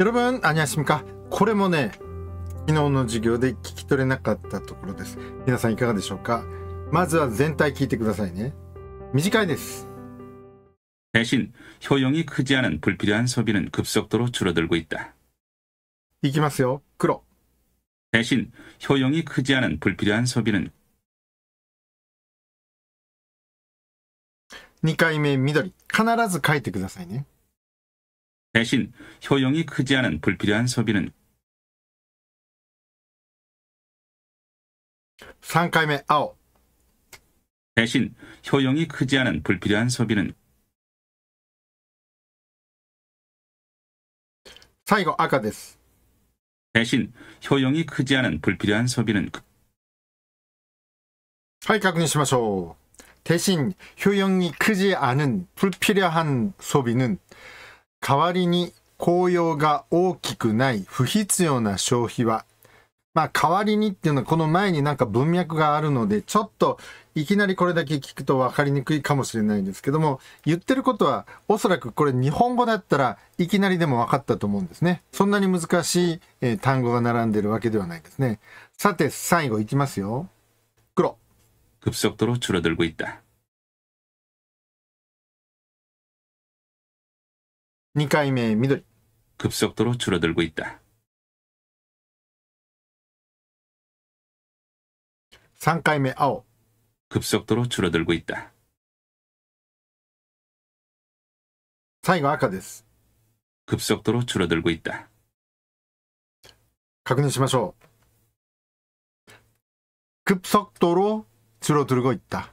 여러분안녕하십니까これもね、昨日の授業で聞き取れなかったところです。皆さんいかがでしょうかまずは全体聞いてくださいね。短いです。대신효용이크지않은불필요한소비는급속도로줄어들고있다いきますよ。黒。대신효용이크지않은불필요한소비는2回目緑必ず書いてくださいね 대신 효용이 크지 않은 불필요한 소비는 3回目 아오 대신 효용이 크지 않은 불필요한 소비는 사이거 아까 です 대신 효용이 크지 않은 불필요한 소비는 はい確認しまし 대신 효용이 크지 않은 불필요한 소비는 代わりに効用が大きくない不必要な消費は、まあ代わりにっていうのはこの前になんか文脈があるので、ちょっといきなりこれだけ聞くと分かりにくいかもしれないんですけども、言ってることはおそらくこれ日本語だったらいきなりでも分かったと思うんですね。そんなに難しい、え単語が並んでるわけではないですね。さて最後いきますよ。黒。급속도로줄어들고있다2回目緑급속도로줄어들고있다3回目青급속도로줄어들고있다最後赤です급속도로줄어들고있다確認しましょう。급속도로줄어들고있다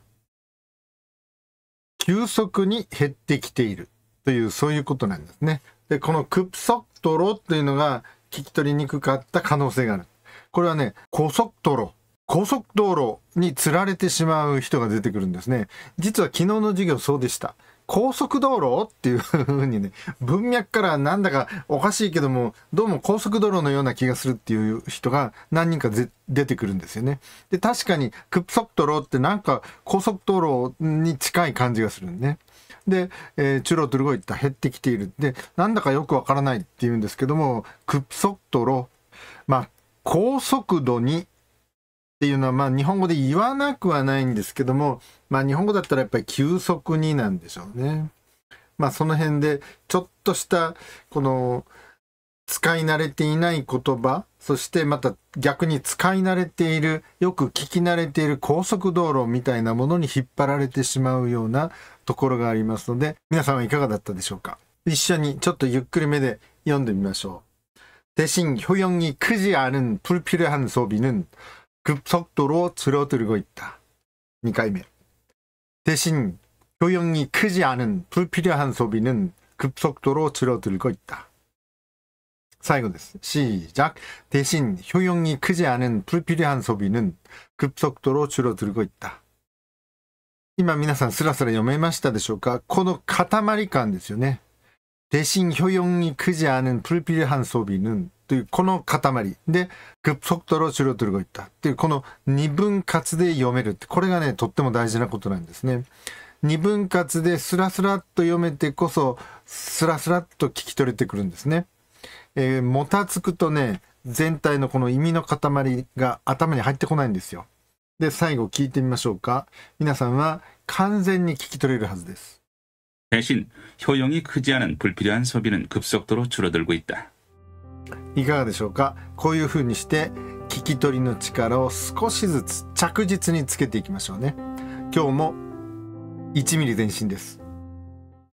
急速に減ってきている。というそういうことなんですね。で、このクプソクトロというのが聞き取りにくかった可能性がある。これはね、高速道路。高速道路につられてしまう人が出てくるんですね。実は昨日の授業そうでした。高速道路っていう風にね、文脈からなんだかおかしいけども、どうも高速道路のような気がするっていう人が何人か出てくるんですよね。で、確かにクプソクトロってなんか高速道路に近い感じがするね。で、えー、チュロトゥルゴイって減ってきている。で、なんだかよくわからないって言うんですけども、クプソトロ、まあ、高速度にっていうのは、まあ、日本語で言わなくはないんですけども、まあ、日本語だったらやっぱり急速になんでしょうね。まあ、その辺で、ちょっとした、この、使い慣れていない言葉、そしてまた逆に使い慣れている、よく聞き慣れている高速道路みたいなものに引っ張られてしまうようなところがありますので、皆さんはいかがだったでしょうか一緒にちょっとゆっくりめで読んでみましょう。대신효용이크지않은불필요한소비는급속도로줄어들고있다2回目。대신효용이크지않은불필요한소비는급속도로줄어들고있다사이고데스시작대신효용이크지않은불필요한소비는급속도로줄어들고있 다。 今皆さんスラスラ読めましたでしょうかこの塊感ですよね。대신효용이크지않은불필요한소비는というこの塊で급속도로줄어들고있다っていうこの二分割で読めるこれがねとっても大事なことなんですね。二分割でスラスラっと読めてこそスラスラっと聞き取れてくるんですね。えー、もたつくとね、全体のこの意味の塊が頭に入ってこないんですよ。で、最後聞いてみましょうか。皆さんは完全に聞き取れるはずです。대신효용이크지않은불필요한소비는급속도로줄어들고있다いかがでしょうかこういうふうにして聞き取りの力を少しずつ着実につけていきましょうね。今日も1ミリ前進です。